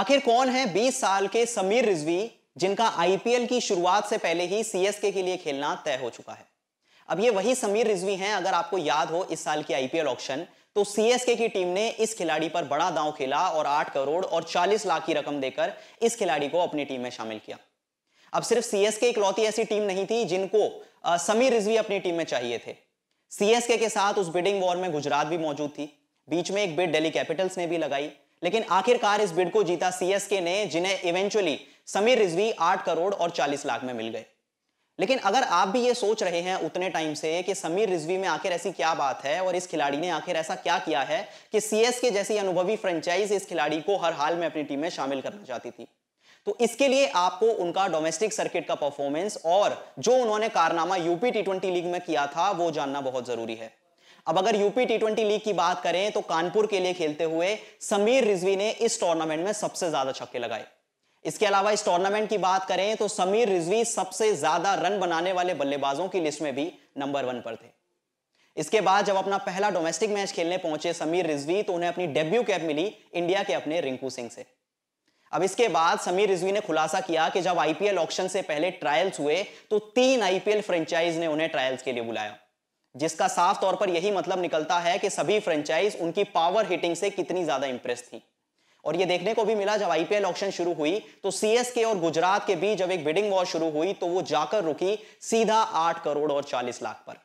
आखिर कौन है 20 साल के समीर रिजवी जिनका आईपीएल की शुरुआत से पहले ही सीएसके के लिए खेलना तय हो चुका है अब ये वही समीर रिजवी हैं अगर आपको याद हो इस साल की आईपीएल ऑक्शन तो सीएसके की टीम ने इस खिलाड़ी पर बड़ा दांव खेला और 8 करोड़ और 40 लाख की रकम देकर इस खिलाड़ी को अपनी टीम में शामिल किया अब सिर्फ सीएसके इकलौती ऐसी टीम नहीं थी जिनको समीर रिजवी अपनी टीम में चाहिए थे सीएसके के साथ उस बिडिंग वॉर में गुजरात भी मौजूद थी बीच में एक बिड डेली कैपिटल्स ने भी लगाई लेकिन आखिरकार इस बिड को जीता सीएसके ने जिन्हें इवेंचुअली समीर रिजवी आठ करोड़ और चालीस लाख में मिल गए लेकिन अगर आप भी ये सोच रहे हैं उतने टाइम से कि समीर रिजवी में आखिर ऐसी क्या बात है और इस खिलाड़ी ने आखिर ऐसा क्या किया है कि सीएसके जैसी अनुभवी फ्रेंचाइज इस खिलाड़ी को हर हाल में अपनी टीम में शामिल करना चाहती थी तो इसके लिए आपको उनका डोमेस्टिक सर्किट का परफॉर्मेंस और जो उन्होंने कारनामा यूपी टी लीग में किया था वो जानना बहुत जरूरी है अब अगर यूपी टी ट्वेंटी लीग की बात करें तो कानपुर के लिए खेलते हुए समीर रिजवी ने इस टूर्नामेंट में सबसे ज्यादा छक्के लगाए इसके अलावा इस टूर्नामेंट की बात करें तो समीर रिजवी सबसे ज्यादा रन बनाने वाले बल्लेबाजों की लिस्ट में भी नंबर वन पर थे इसके बाद जब अपना पहला डोमेस्टिक मैच खेलने पहुंचे समीर रिजवी तो उन्हें अपनी डेब्यू कैप मिली इंडिया के अपने रिंकू सिंह से अब इसके बाद समीर रिजवी ने खुलासा किया कि जब आईपीएल ऑक्शन से पहले ट्रायल्स हुए तो तीन आईपीएल फ्रेंचाइज ने उन्हें ट्रायल्स के लिए बुलाया जिसका साफ तौर पर यही मतलब निकलता है कि सभी फ्रेंचाइज उनकी पावर हिटिंग से कितनी ज्यादा इंप्रेस थी और ये देखने को भी मिला जब आईपीएल ऑक्शन शुरू हुई तो सीएसके और गुजरात के बीच जब एक बिडिंग वॉर शुरू हुई तो वो जाकर रुकी सीधा आठ करोड़ और चालीस लाख पर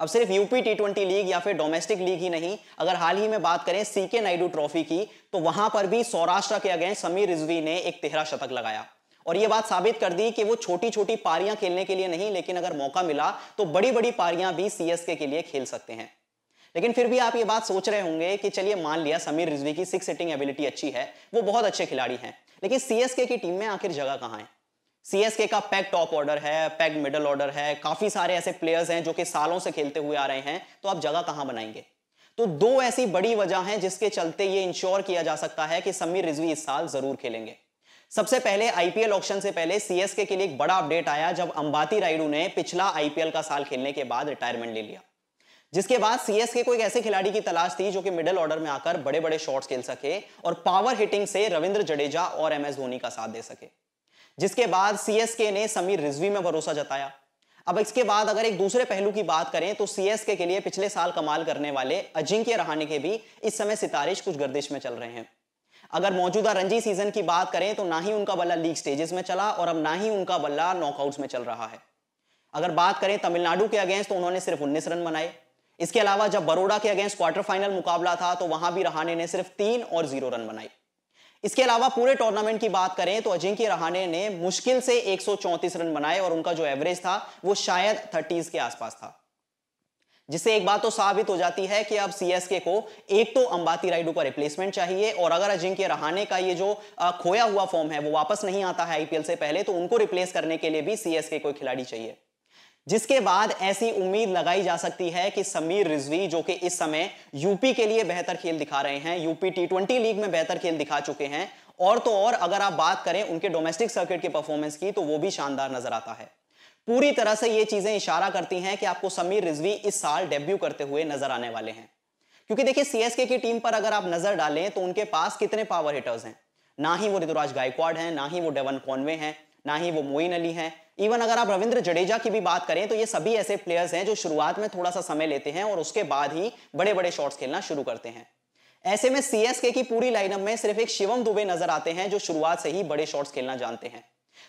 अब सिर्फ यूपी टी ट्वेंटी लीग या फिर डोमेस्टिक लीग ही नहीं अगर हाल ही में बात करें सीके नायडू ट्रॉफी की तो वहां पर भी सौराष्ट्र के अगेंस्ट समीर रिजवी ने एक तेहरा शतक लगाया और ये बात साबित कर दी कि वो छोटी छोटी पारियां खेलने के लिए नहीं लेकिन अगर मौका मिला तो बड़ी बड़ी पारियां भी सीएसके के लिए खेल सकते हैं लेकिन फिर भी आप ये बात सोच रहे होंगे कि चलिए मान लिया समीर रिजवी की सिक्स हिटिंग एबिलिटी अच्छी है वो बहुत अच्छे खिलाड़ी हैं लेकिन सीएसके की टीम में आखिर जगह कहाँ है सीएसके का पैक टॉप ऑर्डर है पैक मिडल ऑर्डर है काफी सारे ऐसे प्लेयर्स हैं जो कि सालों से खेलते हुए आ रहे हैं तो आप जगह कहां बनाएंगे तो दो ऐसी बड़ी वजह हैं जिसके चलते ये इंश्योर किया जा सकता है कि समीर रिजवी इस साल जरूर खेलेंगे सबसे पहले आईपीएल ऑक्शन से पहले सीएसके के लिए एक बड़ा अपडेट आया जब अंबाती रायडू ने पिछला आईपीएल का साल खेलने के बाद रिटायरमेंट ले लिया जिसके बाद सीएसके को एक ऐसे खिलाड़ी की तलाश थी जो कि मिडिल ऑर्डर में आकर बड़े बड़े शॉट्स खेल सके और पावर हिटिंग से रविंद्र जडेजा और एम एस धोनी का साथ दे सके जिसके बाद सीएसके ने समीर रिजवी में भरोसा जताया अब इसके बाद अगर एक दूसरे पहलू की बात करें तो सीएसके के लिए पिछले साल कमाल करने वाले अजिंक्य रहाने के भी इस समय सितारिश कुछ गर्दिश में चल रहे हैं अगर मौजूदा रणजी सीजन की बात करें तो ना ही उनका बल्ला लीग स्टेजेस में चला और अब ना ही उनका बल्ला नॉकआउट्स में चल रहा है अगर बात करें तमिलनाडु के अगेंस्ट तो उन्होंने सिर्फ उन्नीस रन बनाए इसके अलावा जब बड़ोड़ा के अगेंस्ट क्वार्टर फाइनल मुकाबला था तो वहां भी रहाने ने सिर्फ तीन और जीरो रन बनाए इसके अलावा पूरे टूर्नामेंट की बात करें तो अजिंक्य रहाने ने मुश्किल से एक रन बनाए और उनका जो एवरेज था वो शायद थर्टीज के आसपास था जिससे एक बात तो साबित हो जाती है कि अब सीएसके को एक तो अंबाती राइडू का रिप्लेसमेंट चाहिए और अगर अजिंक्य रहाने का ये जो खोया हुआ फॉर्म है वो वापस नहीं आता है आईपीएल से पहले तो उनको रिप्लेस करने के लिए भी सीएसके को खिलाड़ी चाहिए जिसके बाद ऐसी उम्मीद लगाई जा सकती है कि समीर रिजवी जो कि इस समय यूपी के लिए बेहतर खेल दिखा रहे हैं यूपी टी ट्वेंटी लीग में बेहतर खेल दिखा चुके हैं और तो और अगर आप बात करें उनके डोमेस्टिक सर्किट के परफॉर्मेंस की तो वो भी शानदार नजर आता है पूरी तरह से ये चीजें इशारा करती हैं कि आपको समीर रिजवी इस साल डेब्यू करते हुए नजर आने वाले हैं क्योंकि देखिए सीएसके की टीम पर अगर आप नजर डालें तो उनके पास कितने पावर हिटर्स हैं ना ही वो ऋतुराज गायकवाड़ हैं ना ही वो डेवन कॉनवे हैं ना ही वो मोइन अली हैं इवन अगर आप रविंद्र जडेजा की भी बात करें तो ये सभी ऐसे प्लेयर्स हैं जो शुरुआत में थोड़ा सा समय लेते हैं और उसके बाद ही बड़े बड़े शॉट्स खेलना शुरू करते हैं ऐसे में सीएसके की पूरी लाइनअप में सिर्फ एक शिवम दुबे नजर आते हैं जो शुरुआत से ही बड़े शॉट्स खेलना जानते हैं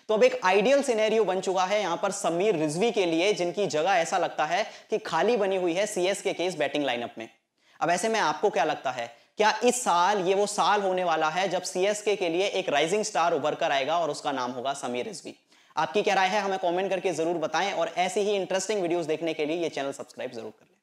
तो अब एक आइडियल सिनेरियो बन चुका है यहां पर समीर रिजवी के लिए जिनकी जगह ऐसा लगता है कि खाली बनी हुई है सीएस के इस बैटिंग लाइनअप में अब ऐसे में आपको क्या लगता है क्या इस साल ये वो साल होने वाला है जब सीएसके के लिए एक राइजिंग स्टार उभर कर आएगा और उसका नाम होगा समीर रिजवी आपकी क्या राय है हमें कमेंट करके जरूर बताएं और ऐसी ही इंटरेस्टिंग वीडियोस देखने के लिए ये चैनल सब्सक्राइब जरूर करें